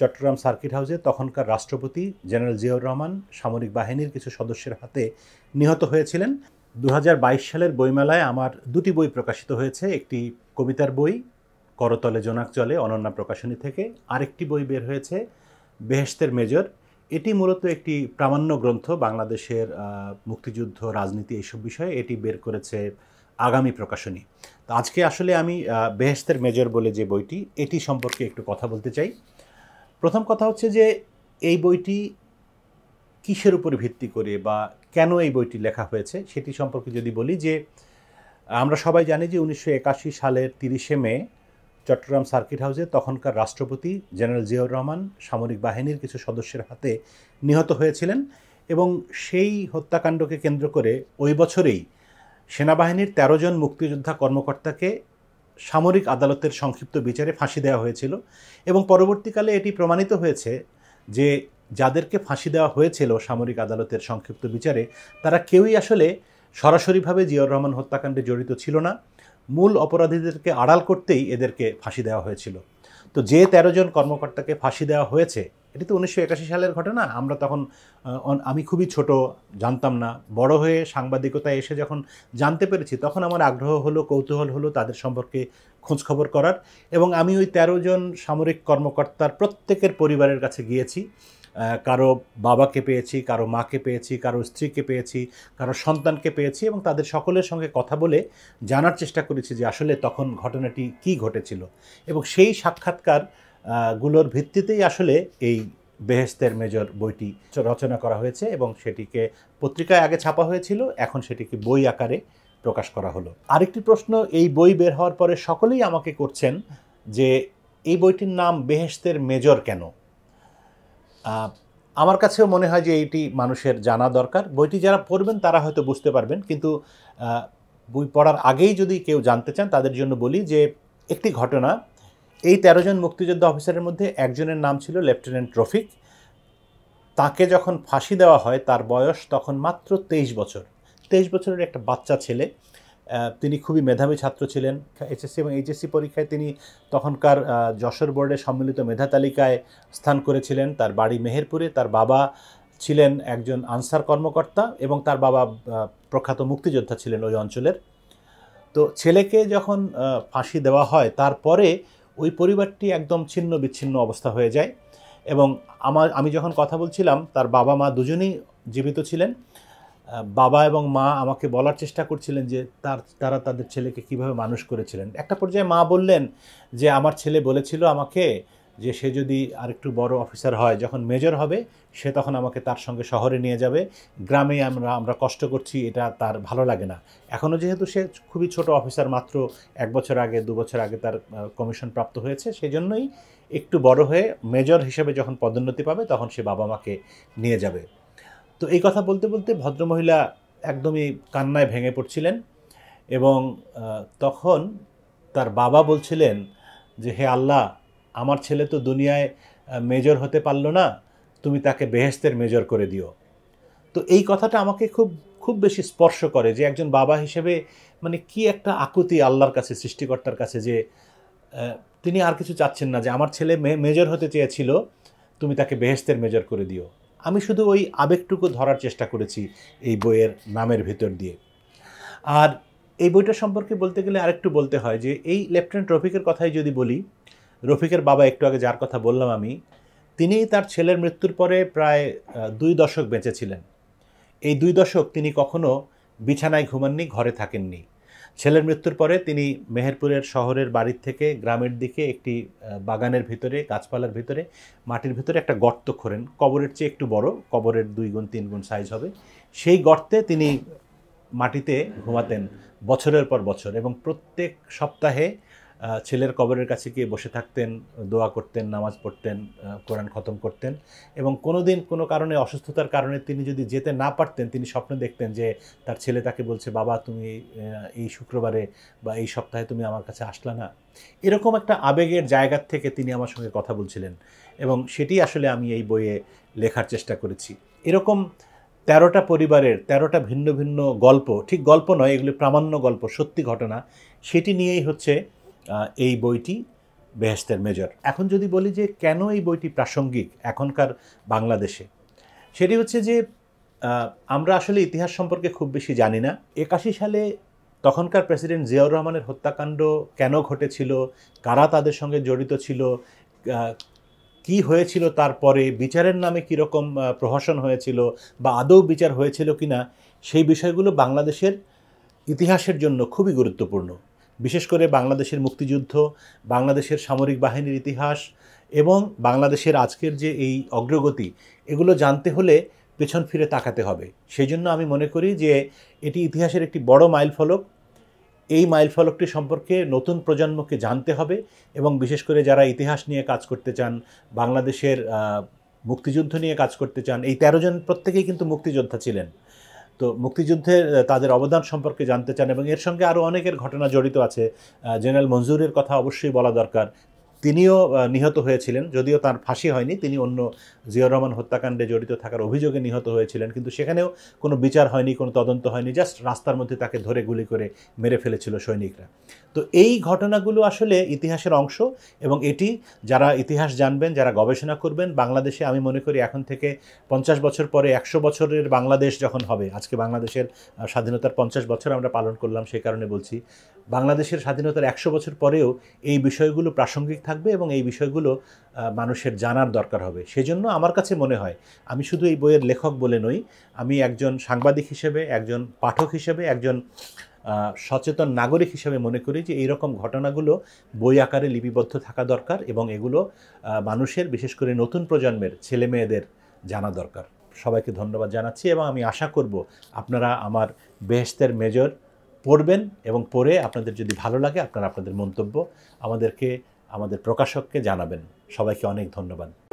Chittagong circuit হাউসে তখনকার রাষ্ট্রপতি জেনারেল জিয়াউর রহমান সামরিক বাহিনীর কিছু সদস্যের হাতে নিহত হয়েছিলেন দু সালের বইমেলায় আমার দুটি বই প্রকাশিত হয়েছে একটি কবিতার বই করতলে জোনাক চলে অনন্যা প্রকাশনী থেকে আরেকটি বই বের হয়েছে বেহেস্তের মেজর এটি মূলত একটি প্রামাণ্য গ্রন্থ বাংলাদেশের মুক্তিযুদ্ধ রাজনীতি এইসব বিষয়ে এটি বের করেছে আগামী প্রকাশনী তো আজকে আসলে আমি বেহেস্তের মেজর বলে যে বইটি এটি সম্পর্কে একটু কথা বলতে চাই প্রথম কথা হচ্ছে যে এই বইটি কিসের উপর ভিত্তি করে বা কেন এই বইটি লেখা হয়েছে সেটি সম্পর্কে যদি বলি যে আমরা সবাই জানি যে উনিশশো সালের তিরিশে মে চট্টগ্রাম সার্কিট হাউসে তখনকার রাষ্ট্রপতি জেনারেল জিয়াউর রহমান সামরিক বাহিনীর কিছু সদস্যের হাতে নিহত হয়েছিলেন এবং সেই হত্যাকাণ্ডকে কেন্দ্র করে ওই বছরেই সেনাবাহিনীর ১৩ জন মুক্তিযোদ্ধা কর্মকর্তাকে সামরিক আদালতের সংক্ষিপ্ত বিচারে ফাঁসি দেওয়া হয়েছিল এবং পরবর্তীকালে এটি প্রমাণিত হয়েছে যে যাদেরকে ফাঁসি দেওয়া হয়েছিল সামরিক আদালতের সংক্ষিপ্ত বিচারে তারা কেউই আসলে সরাসরিভাবে জিয়াউর রহমান হত্যাকাণ্ডে জড়িত ছিল না মূল অপরাধীদেরকে আড়াল করতেই এদেরকে ফাঁসি দেওয়া হয়েছিল তো যে তেরো জন কর্মকর্তাকে ফাঁসি দেওয়া হয়েছে এটা তো উনিশশো একাশি সালের ঘটনা আমরা তখন আমি খুবই ছোট জানতাম না বড় হয়ে সাংবাদিকতায় এসে যখন জানতে পেরেছি তখন আমার আগ্রহ হলো কৌতূহল হলো তাদের সম্পর্কে খোঁজখবর করার এবং আমি ওই ১৩ জন সামরিক কর্মকর্তার প্রত্যেকের পরিবারের কাছে গিয়েছি কারো বাবাকে পেয়েছি কারো মাকে পেয়েছি কারো স্ত্রীকে পেয়েছি কারো সন্তানকে পেয়েছি এবং তাদের সকলের সঙ্গে কথা বলে জানার চেষ্টা করেছি যে আসলে তখন ঘটনাটি কি ঘটেছিল এবং সেই সাক্ষাৎকার গুলোর ভিত্তিতেই আসলে এই বেহেস্তের মেজর বইটি রচনা করা হয়েছে এবং সেটিকে পত্রিকায় আগে ছাপা হয়েছিল এখন সেটিকে বই আকারে প্রকাশ করা হলো আরেকটি প্রশ্ন এই বই বের হওয়ার পরে সকলেই আমাকে করছেন যে এই বইটির নাম বেহেস্তের মেজর কেন আমার কাছেও মনে হয় যে এইটি মানুষের জানা দরকার বইটি যারা পড়বেন তারা হয়তো বুঝতে পারবেন কিন্তু বই পড়ার আগেই যদি কেউ জানতে চান তাদের জন্য বলি যে একটি ঘটনা এই তেরো জন মুক্তিযোদ্ধা অফিসারের মধ্যে একজনের নাম ছিল লেফটেন্যান্ট রফিক তাকে যখন ফাঁসি দেওয়া হয় তার বয়স তখন মাত্র তেইশ বছর তেইশ বছরের একটা বাচ্চা ছেলে তিনি খুবই মেধাবী ছাত্র ছিলেন এইচএসসি এবং এইচএসসি পরীক্ষায় তিনি তখনকার যশোর বোর্ডের সম্মিলিত মেধা তালিকায় স্থান করেছিলেন তার বাড়ি মেহেরপুরে তার বাবা ছিলেন একজন আনসার কর্মকর্তা এবং তার বাবা প্রখ্যাত মুক্তিযোদ্ধা ছিলেন ওই অঞ্চলের তো ছেলেকে যখন ফাঁসি দেওয়া হয় তারপরে ওই পরিবারটি একদম ছিন্ন বিচ্ছিন্ন অবস্থা হয়ে যায় এবং আমার আমি যখন কথা বলছিলাম তার বাবা মা দুজনেই জীবিত ছিলেন বাবা এবং মা আমাকে বলার চেষ্টা করছিলেন যে তার তারা তাদের ছেলেকে কিভাবে মানুষ করেছিলেন একটা পর্যায়ে মা বললেন যে আমার ছেলে বলেছিল আমাকে যে সে যদি আরেকটু বড় অফিসার হয় যখন মেজর হবে সে তখন আমাকে তার সঙ্গে শহরে নিয়ে যাবে গ্রামে আমরা আমরা কষ্ট করছি এটা তার ভালো লাগে না এখনও যেহেতু সে খুবই ছোট অফিসার মাত্র এক বছর আগে দু বছর আগে তার কমিশন প্রাপ্ত হয়েছে সেজন্যই একটু বড় হয়ে মেজর হিসেবে যখন পদোন্নতি পাবে তখন সে বাবা মাকে নিয়ে যাবে তো এই কথা বলতে বলতে ভদ্রমহিলা একদমই কান্নায় ভেঙে পড়ছিলেন এবং তখন তার বাবা বলছিলেন যে হে আল্লাহ আমার ছেলে তো দুনিয়ায় মেজর হতে পারলো না তুমি তাকে বেহেস্তের মেজর করে দিও তো এই কথাটা আমাকে খুব খুব বেশি স্পর্শ করে যে একজন বাবা হিসেবে মানে কি একটা আকুতি আল্লাহর কাছে সৃষ্টিকর্তার কাছে যে তিনি আর কিছু চাচ্ছেন না যে আমার ছেলে মেজর হতে চেয়েছিল তুমি তাকে বেহেস্তের মেজর করে দিও আমি শুধু ওই আবেগটুকু ধরার চেষ্টা করেছি এই বইয়ের নামের ভেতর দিয়ে আর এই বইটা সম্পর্কে বলতে গেলে আরেকটু বলতে হয় যে এই লেফটেন্যান্ট রফিকের কথাই যদি বলি রফিকের বাবা একটু আগে যার কথা বললাম আমি তিনি তার ছেলের মৃত্যুর পরে প্রায় দুই দশক বেঁচেছিলেন এই দুই দশক তিনি কখনো বিছানায় ঘুমাননি ঘরে থাকেননি ছেলের মৃত্যুর পরে তিনি মেহেরপুরের শহরের বাড়ির থেকে গ্রামের দিকে একটি বাগানের ভিতরে গাছপালার ভিতরে মাটির ভিতরে একটা গর্ত খোরেন কবরের চেয়ে একটু বড় কবরের দুই গুণ তিন গুণ সাইজ হবে সেই গর্তে তিনি মাটিতে ঘুমাতেন বছরের পর বছর এবং প্রত্যেক সপ্তাহে ছেলের কবরের কাছে গিয়ে বসে থাকতেন দোয়া করতেন নামাজ পড়তেন কোরআন খতম করতেন এবং কোনো দিন কোনো কারণে অসুস্থতার কারণে তিনি যদি যেতে না পারতেন তিনি স্বপ্ন দেখতেন যে তার ছেলে তাকে বলছে বাবা তুমি এই শুক্রবারে বা এই সপ্তাহে তুমি আমার কাছে আসলা না এরকম একটা আবেগের জায়গার থেকে তিনি আমার সঙ্গে কথা বলছিলেন এবং সেটি আসলে আমি এই বইয়ে লেখার চেষ্টা করেছি এরকম তেরোটা পরিবারের তেরোটা ভিন্ন ভিন্ন গল্প ঠিক গল্প নয় এগুলি প্রামাণ্য গল্প সত্যি ঘটনা সেটি নিয়েই হচ্ছে এই বইটি বেহেস্তের মেজর এখন যদি বলি যে কেন এই বইটি প্রাসঙ্গিক এখনকার বাংলাদেশে সেটি হচ্ছে যে আমরা আসলে ইতিহাস সম্পর্কে খুব বেশি জানি না একাশি সালে তখনকার প্রেসিডেন্ট জিয়াউর রহমানের হত্যাকাণ্ড কেন ঘটেছিল কারা তাদের সঙ্গে জড়িত ছিল কি হয়েছিল তারপরে বিচারের নামে কীরকম প্রহসন হয়েছিল বা আদৌ বিচার হয়েছিল কিনা সেই বিষয়গুলো বাংলাদেশের ইতিহাসের জন্য খুবই গুরুত্বপূর্ণ বিশেষ করে বাংলাদেশের মুক্তিযুদ্ধ বাংলাদেশের সামরিক বাহিনীর ইতিহাস এবং বাংলাদেশের আজকের যে এই অগ্রগতি এগুলো জানতে হলে পেছন ফিরে তাকাতে হবে সেই জন্য আমি মনে করি যে এটি ইতিহাসের একটি বড় মাইলফলক এই মাইলফলকটি সম্পর্কে নতুন প্রজন্মকে জানতে হবে এবং বিশেষ করে যারা ইতিহাস নিয়ে কাজ করতে চান বাংলাদেশের মুক্তিযুদ্ধ নিয়ে কাজ করতে চান এই তেরো জন প্রত্যেকেই কিন্তু মুক্তিযোদ্ধা ছিলেন তো মুক্তিযুদ্ধে তাদের অবদান সম্পর্কে জানতে চান এবং এর সঙ্গে আরও অনেকের ঘটনা জড়িত আছে জেনারেল মঞ্জুরের কথা অবশ্যই বলা দরকার তিনিও নিহত হয়েছিলেন যদিও তার ফাঁসি হয়নি তিনি অন্য জিয়র রহমান হত্যাকাণ্ডে জড়িত থাকার অভিযোগে নিহত হয়েছিলেন কিন্তু সেখানেও কোনো বিচার হয়নি কোনো তদন্ত হয়নি জাস্ট রাস্তার মধ্যে তাকে ধরে গুলি করে মেরে ফেলেছিল সৈনিকরা তো এই ঘটনাগুলো আসলে ইতিহাসের অংশ এবং এটি যারা ইতিহাস জানবেন যারা গবেষণা করবেন বাংলাদেশে আমি মনে করি এখন থেকে পঞ্চাশ বছর পরে একশো বছরের বাংলাদেশ যখন হবে আজকে বাংলাদেশের স্বাধীনতার পঞ্চাশ বছর আমরা পালন করলাম সেই কারণে বলছি বাংলাদেশের স্বাধীনতার একশো বছর পরেও এই বিষয়গুলো প্রাসঙ্গিক থাকবে এবং এই বিষয়গুলো মানুষের জানার দরকার হবে সেজন্য আমার কাছে মনে হয় আমি শুধু এই বইয়ের লেখক বলে নই আমি একজন সাংবাদিক হিসেবে একজন পাঠক হিসেবে একজন সচেতন নাগরিক হিসেবে মনে করি যে এই রকম ঘটনাগুলো বই আকারে লিপিবদ্ধ থাকা দরকার এবং এগুলো মানুষের বিশেষ করে নতুন প্রজন্মের ছেলে মেয়েদের জানা দরকার সবাইকে ধন্যবাদ জানাচ্ছি এবং আমি আশা করব আপনারা আমার বেহেস্তের মেজর পড়বেন এবং পড়ে আপনাদের যদি ভালো লাগে আপনারা আপনাদের মন্তব্য আমাদেরকে আমাদের প্রকাশককে জানাবেন সবাইকে অনেক ধন্যবাদ